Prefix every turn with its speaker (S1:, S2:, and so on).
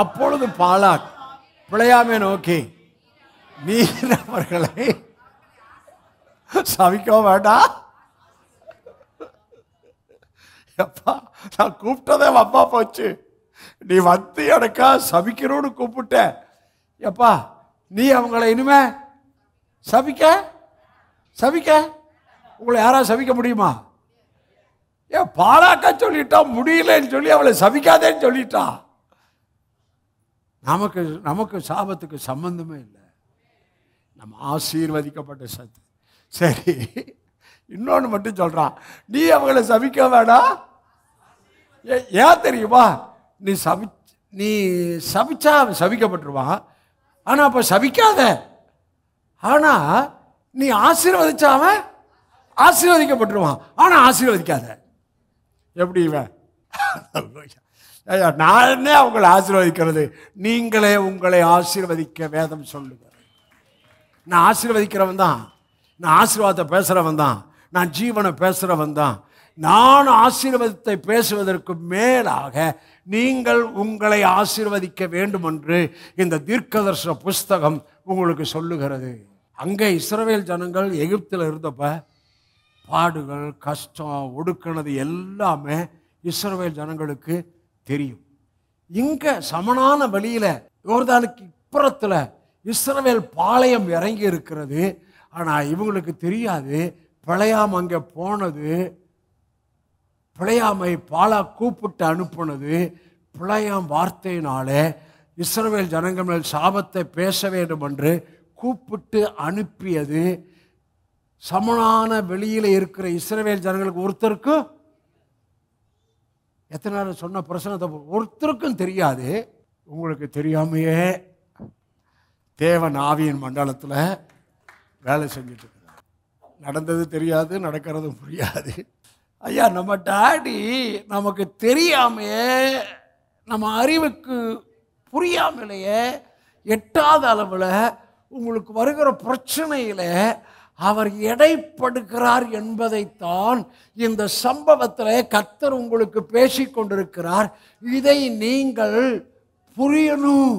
S1: அப்பொழுது பாலாக் பிழையாமே நோக்கி நீரவர்களை அவர்களை சவிக்க வேண்டாம் எப்பா நான் கூப்பிட்டதே அப்பா போச்சு நீ வந்து எனக்க சபிக்கிறோன்னு கூப்பிட்ட எப்பா நீ அவங்கள இனிமே சபிக்க சபிக்க உங்களை யாரா சபிக்க முடியுமா ஏன் பாலாக்க சொல்லிட்டா முடியலன்னு சொல்லி அவளை சபிக்காதேன்னு சொல்லிட்டான் நமக்கு நமக்கு சாபத்துக்கு சம்பந்தமே இல்லை நம்ம ஆசீர்வதிக்கப்பட்ட சத்து சரி இன்னொன்று மட்டும் சொல்கிறான் நீ அவங்கள சபிக்க வேண்டாம் ஏன் தெரியுமா நீ சபி நீ சபிச்சா அவன் சபிக்கப்பட்டுருவான் ஆனால் அப்போ சபிக்காத ஆனால் நீ ஆசீர்வதிச்சா ஆசீர்வதிக்கப்பட்டுருவான் ஆனால் ஆசீர்வதிக்காத எப்படி இவன் நானே அவங்களை ஆசீர்வதிக்கிறது நீங்களே உங்களை ஆசீர்வதிக்க வேதம் சொல்லுங்க நான் ஆசீர்வதிக்கிறவன் தான் நான் ஆசீர்வாதத்தை பேசுகிறவன் தான் நான் ஜீவனை பேசுகிறவன் தான் நான் ஆசீர்வாதத்தை பேசுவதற்கு மேலாக நீங்கள் உங்களை ஆசீர்வதிக்க வேண்டும் என்று இந்த தீர்க்கதர்ஷ புஸ்தகம் உங்களுக்கு சொல்லுகிறது அங்கே இஸ்ரவேல் ஜனங்கள் எகிப்தில் இருந்தப்ப பாடுகள் கஷ்டம் ஒடுக்கினது எல்லாமே இஸ்ரவேல் ஜனங்களுக்கு தெரியும் இங்கே சமனான வழியில் யோர்தானுக்கு இப்புறத்தில் இஸ்ரவேல் பாளையம் இறங்கி இருக்கிறது ஆனால் இவங்களுக்கு தெரியாது பிழையாம் அங்கே போனது பிழையாமை பாலா கூப்பிட்டு அனுப்புனது பிழையாம் வார்த்தையினாலே இஸ்ரவேல் ஜனங்கள் மேல் சாபத்தை பேச வேண்டும் என்று கூப்பிட்டு அனுப்பியது சமனான வெளியில் இருக்கிற இஸ்ரவேல் ஜனங்களுக்கு ஒருத்தருக்கும் எத்தனை நேரம் சொன்ன பிரசனத்தை ஒருத்தருக்கும் தெரியாது உங்களுக்கு தெரியாமையே தேவன் ஆவியின் மண்டலத்தில் வேலை செஞ்சுட்டு இருக்கிறார் நடந்தது தெரியாது நடக்கிறதும் புரியாது ஐயா நம்ம டாடி நமக்கு தெரியாமையே நம்ம அறிவுக்கு புரியாமலேயே எட்டாத அளவில் உங்களுக்கு வருகிற பிரச்சனையில் அவர் எடைப்படுகிறார் என்பதைத்தான் இந்த சம்பவத்தில் கத்தர் உங்களுக்கு பேசி கொண்டிருக்கிறார் இதை நீங்கள் புரியணும்